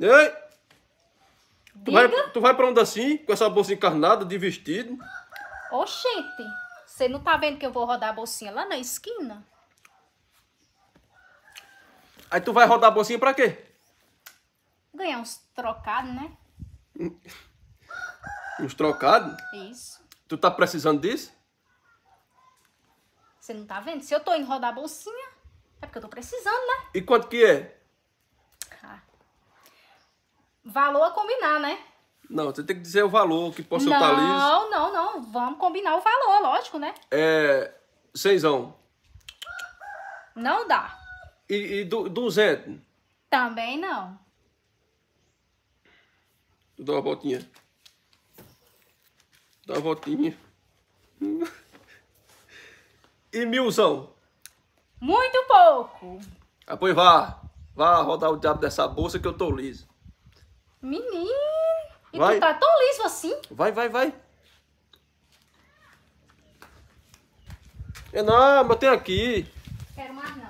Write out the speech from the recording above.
Ei! Tu vai, tu vai pra onde assim, com essa bolsa encarnada, de vestido? Oxente, você não tá vendo que eu vou rodar a bolsinha lá na esquina? Aí tu vai rodar a bolsinha pra quê? Ganhar uns trocados, né? Uns trocados? Isso. Tu tá precisando disso? Você não tá vendo? Se eu tô indo rodar a bolsinha, é porque eu tô precisando, né? E quanto que é? Valor a combinar, né? Não, você tem que dizer o valor que possa estar liso. Não, não, não. Vamos combinar o valor, lógico, né? É. Seisão. Não dá. E, e du, duzentos? Também não. Dá uma voltinha. Dá uma voltinha. E milzão? Muito pouco. Ah, pois vá. Vá rodar o diabo dessa bolsa que eu tô liso. Menino! E tu tá tão liso assim? Vai, vai, vai. É não, mas tem aqui. Quero mais não.